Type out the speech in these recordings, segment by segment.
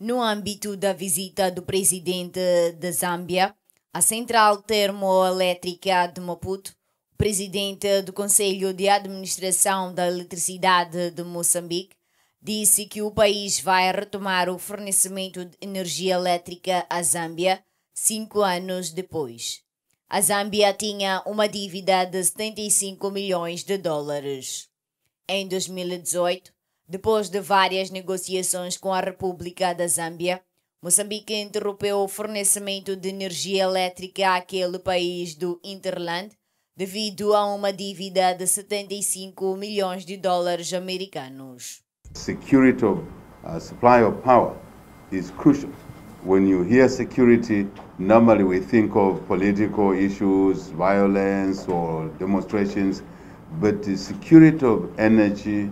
No âmbito da visita do presidente da Zâmbia à central termoelétrica de Maputo, o presidente do Conselho de Administração da Eletricidade de Moçambique disse que o país vai retomar o fornecimento de energia elétrica à Zâmbia cinco anos depois. A Zâmbia tinha uma dívida de 75 milhões de dólares. Em 2018, depois de várias negociações com a República da Zâmbia, Moçambique interrompeu o fornecimento de energia elétrica àquele país do Interland devido a uma dívida de 75 milhões de dólares americanos. Security of uh, supply of power is crucial. When you hear security, normally we think of political issues, violence or demonstrations, but the security of energy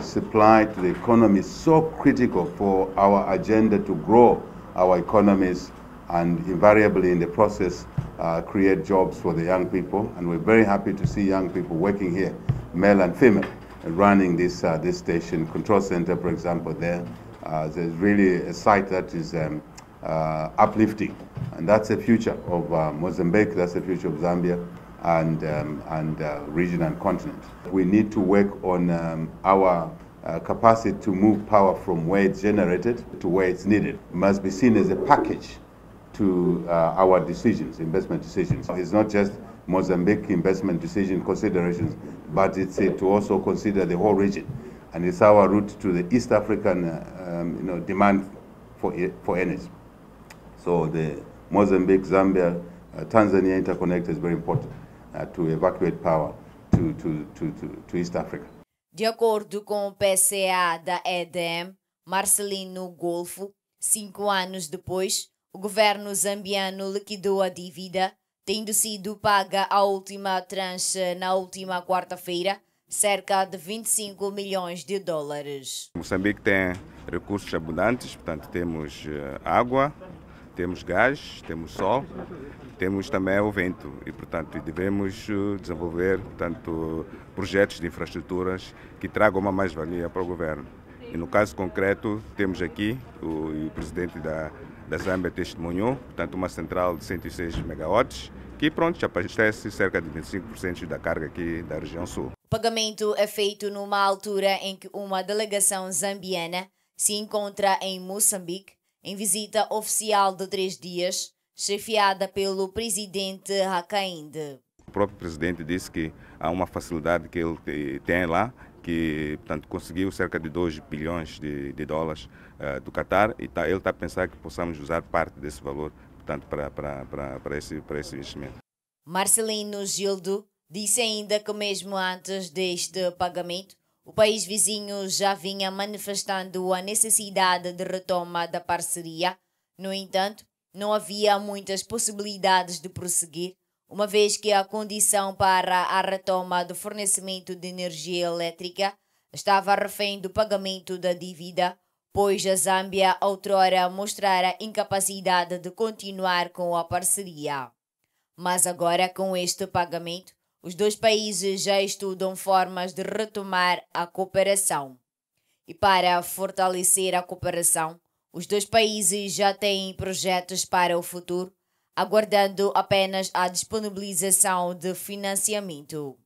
supply to the economy is so critical for our agenda to grow our economies and invariably in the process uh, create jobs for the young people. And we're very happy to see young people working here, male and female, and running this, uh, this station, control center, for example, there. Uh, there's really a site that is um, uh, uplifting. And that's the future of uh, Mozambique, that's the future of Zambia and, um, and uh, region and continent. We need to work on um, our uh, capacity to move power from where it's generated to where it's needed. It must be seen as a package to uh, our decisions, investment decisions. It's not just Mozambique investment decision considerations, but it's to also consider the whole region. And it's our route to the East African uh, um, you know, demand for, for energy. So the Mozambique, Zambia, uh, Tanzania interconnect is very important. Uh, to evacuate power to, to, to, to, to East Africa. De acordo com o PCA da EDM, Marcelino Golfo, cinco anos depois, o governo zambiano liquidou a dívida, tendo sido paga a última tranche na última quarta-feira, cerca de 25 milhões de dólares. Moçambique tem recursos abundantes, portanto, temos eh, água, temos gás, temos sol, temos também o vento e, portanto, devemos eh, desenvolver portanto, projetos de infraestruturas que tragam uma mais-valia para o governo. E no caso concreto, temos aqui o, o presidente da, da Zâmbia testemunhou, portanto, uma central de 106 megawatts, que pronto, já abastece cerca de 25% da carga aqui da região sul. O pagamento é feito numa altura em que uma delegação zambiana se encontra em Moçambique em visita oficial de três dias, chefiada pelo presidente Hakainde. O próprio presidente disse que há uma facilidade que ele tem lá, que portanto, conseguiu cerca de 2 bilhões de, de dólares uh, do Qatar e tá, ele está a pensar que possamos usar parte desse valor portanto, para, para, para, para, esse, para esse investimento. Marcelino Gildo disse ainda que mesmo antes deste pagamento, o país vizinho já vinha manifestando a necessidade de retoma da parceria. No entanto, não havia muitas possibilidades de prosseguir, uma vez que a condição para a retoma do fornecimento de energia elétrica estava refém do pagamento da dívida, pois a Zâmbia outrora mostrara incapacidade de continuar com a parceria. Mas agora, com este pagamento, os dois países já estudam formas de retomar a cooperação. E para fortalecer a cooperação, os dois países já têm projetos para o futuro, aguardando apenas a disponibilização de financiamento.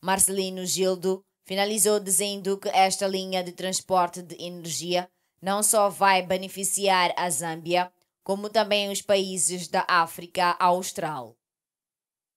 Marcelino Gildo finalizou dizendo que esta linha de transporte de energia não só vai beneficiar a Zâmbia, como também os países da África Austral.